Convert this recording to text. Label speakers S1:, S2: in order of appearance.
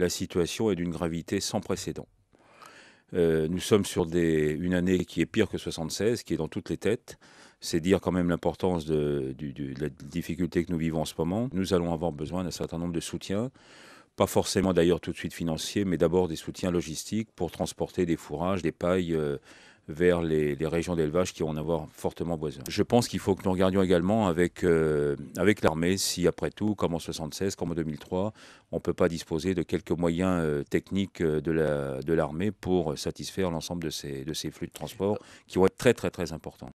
S1: La situation est d'une gravité sans précédent. Euh, nous sommes sur une année qui est pire que 76, qui est dans toutes les têtes. C'est dire quand même l'importance de, la difficulté que nous vivons en ce moment. Nous allons avoir besoin d'un certain nombre de soutiens, pas forcément d'ailleurs tout de suite financiers, mais d'abord des soutiens logistiques pour transporter des fourrages, des pailles. Euh, vers les, régions d'élevage qui vont en avoir fortement besoin. Je pense qu'il faut que nous regardions également avec, euh, avec l'armée si, après tout, comme en 76, comme en 2003, on ne peut pas disposer de quelques moyens euh, techniques euh, de l'armée pour satisfaire l'ensemble de ces, de ces flux de transport qui vont être très très très importants.